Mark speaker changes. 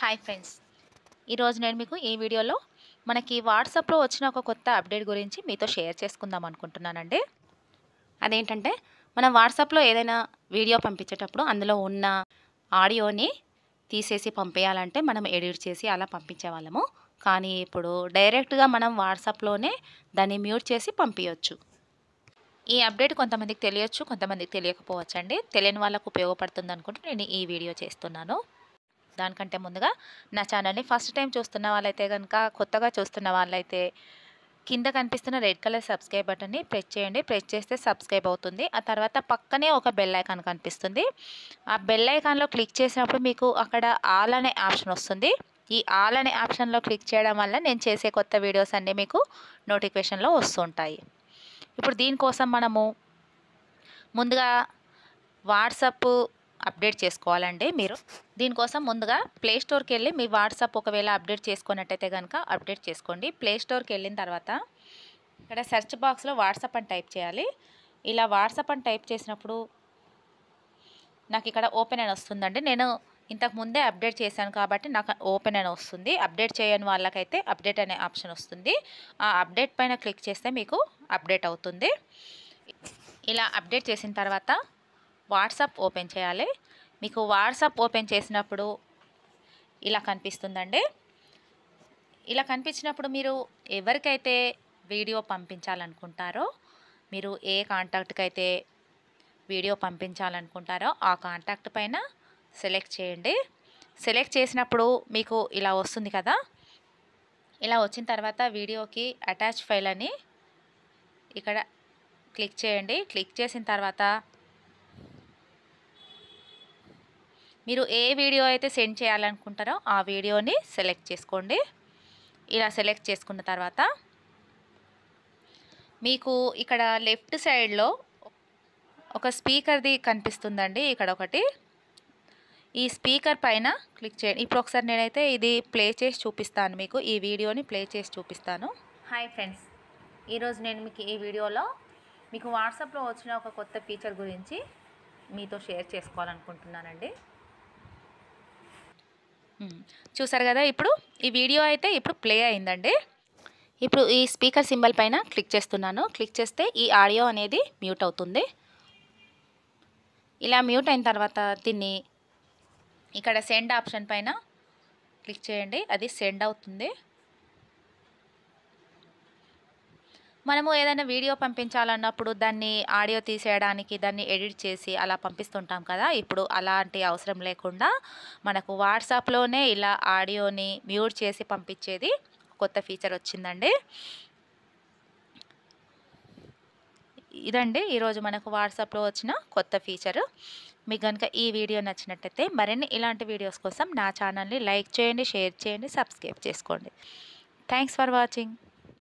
Speaker 1: hi friends ఈరోజు నేను మీకు ఈ వీడియోలో మనకి వాట్సాప్లో వచ్చిన ఒక కొత్త అప్డేట్ గురించి మీతో షేర్ చేసుకుందాం అనుకుంటున్నానండి అదేంటంటే మనం వాట్సాప్లో ఏదైనా వీడియో పంపించేటప్పుడు అందులో ఉన్న ఆడియోని తీసేసి పంపేయాలంటే మనం ఎడిట్ చేసి అలా పంపించేవాళ్ళము కానీ ఇప్పుడు డైరెక్ట్గా మనం వాట్సాప్లోనే దాన్ని మ్యూట్ చేసి పంపించవచ్చు ఈ అప్డేట్ కొంతమందికి తెలియచ్చు కొంతమందికి తెలియకపోవచ్చు అండి తెలియని వాళ్ళకు ఉపయోగపడుతుంది అనుకుంటూ నేను ఈ వీడియో చేస్తున్నాను దానికంటే ముందుగా నా ఛానల్ని ఫస్ట్ టైం చూస్తున్న వాళ్ళైతే కనుక కొత్తగా చూస్తున్న వాళ్ళైతే కింద కనిపిస్తున్న రెడ్ కలర్ సబ్స్క్రైబ్ బటన్ని ప్రెస్ చేయండి ప్రెస్ చేస్తే సబ్స్క్రైబ్ అవుతుంది ఆ తర్వాత పక్కనే ఒక బెల్ ఐకాన్ కనిపిస్తుంది ఆ బెల్ ఐకాన్లో క్లిక్ చేసినప్పుడు మీకు అక్కడ ఆల్ అనే ఆప్షన్ వస్తుంది ఈ ఆల్ అనే ఆప్షన్లో క్లిక్ చేయడం వల్ల నేను చేసే కొత్త వీడియోస్ అన్నీ మీకు నోటిఫికేషన్లో వస్తుంటాయి ఇప్పుడు దీనికోసం మనము ముందుగా వాట్సప్ అప్డేట్ చేసుకోవాలండి మీరు దీనికోసం ముందుగా ప్లేస్టోర్కి వెళ్ళి మీ వాట్సాప్ ఒకవేళ అప్డేట్ చేసుకున్నట్టయితే కనుక అప్డేట్ చేసుకోండి ప్లేస్టోర్కి వెళ్ళిన తర్వాత ఇక్కడ సెర్చ్ బాక్స్లో వాట్సాప్ అని టైప్ చేయాలి ఇలా వాట్సాప్ అని టైప్ చేసినప్పుడు నాకు ఇక్కడ ఓపెన్ అని వస్తుందండి నేను ఇంతకు ముందే అప్డేట్ చేశాను కాబట్టి నాకు ఓపెన్ అని వస్తుంది అప్డేట్ చేయని వాళ్ళకైతే అప్డేట్ అనే ఆప్షన్ వస్తుంది ఆ అప్డేట్ పైన క్లిక్ చేస్తే మీకు అప్డేట్ అవుతుంది ఇలా అప్డేట్ చేసిన తర్వాత వాట్సాప్ ఓపెన్ చేయాలి మీకు వాట్సాప్ ఓపెన్ చేసినప్పుడు ఇలా కనిపిస్తుందండి ఇలా కనిపించినప్పుడు మీరు ఎవరికైతే వీడియో పంపించాలనుకుంటారో మీరు ఏ కాంటాక్ట్కి అయితే వీడియో పంపించాలనుకుంటారో ఆ కాంటాక్ట్ పైన సెలెక్ట్ చేయండి సెలెక్ట్ చేసినప్పుడు మీకు ఇలా వస్తుంది కదా ఇలా వచ్చిన తర్వాత వీడియోకి అటాచ్ ఫైల్ అని ఇక్కడ క్లిక్ చేయండి క్లిక్ చేసిన తర్వాత మీరు ఏ వీడియో అయితే సెండ్ చేయాలనుకుంటారో ఆ వీడియోని సెలెక్ట్ చేసుకోండి ఇలా సెలెక్ట్ చేసుకున్న తర్వాత మీకు ఇక్కడ లెఫ్ట్ సైడ్లో ఒక స్పీకర్ది కనిపిస్తుందండి ఇక్కడ ఒకటి ఈ స్పీకర్ పైన క్లిక్ చేయండి ఇప్పుడు ఒకసారి నేనైతే ఇది ప్లే చేసి చూపిస్తాను మీకు ఈ వీడియోని ప్లే చేసి చూపిస్తాను హాయ్ ఫ్రెండ్స్ ఈరోజు నేను మీకు ఈ వీడియోలో మీకు వాట్సాప్లో వచ్చిన ఒక కొత్త ఫీచర్ గురించి మీతో షేర్ చేసుకోవాలనుకుంటున్నానండి చూసారు కదా ఇప్పుడు ఈ వీడియో అయితే ఇప్పుడు ప్లే అయిందండి ఇప్పుడు ఈ స్పీకర్ సింబల్ పైన క్లిక్ చేస్తున్నాను క్లిక్ చేస్తే ఈ ఆడియో అనేది మ్యూట్ అవుతుంది ఇలా మ్యూట్ అయిన తర్వాత దీన్ని ఇక్కడ సెండ్ ఆప్షన్ పైన క్లిక్ చేయండి అది సెండ్ అవుతుంది మనము ఏదైనా వీడియో పంపించాలన్నప్పుడు దాన్ని ఆడియో తీసేయడానికి దాన్ని ఎడిట్ చేసి అలా పంపిస్తుంటాం కదా ఇప్పుడు అలాంటి అవసరం లేకుండా మనకు వాట్సాప్లోనే ఇలా ఆడియోని మ్యూట్ చేసి పంపించేది కొత్త ఫీచర్ వచ్చిందండి ఇదండి ఈరోజు మనకు వాట్సాప్లో వచ్చిన కొత్త ఫీచరు మీకు కనుక ఈ వీడియో నచ్చినట్టయితే మరిన్ని ఇలాంటి వీడియోస్ కోసం నా ఛానల్ని లైక్ చేయండి షేర్ చేయండి సబ్స్క్రైబ్ చేసుకోండి థ్యాంక్స్ ఫర్ వాచింగ్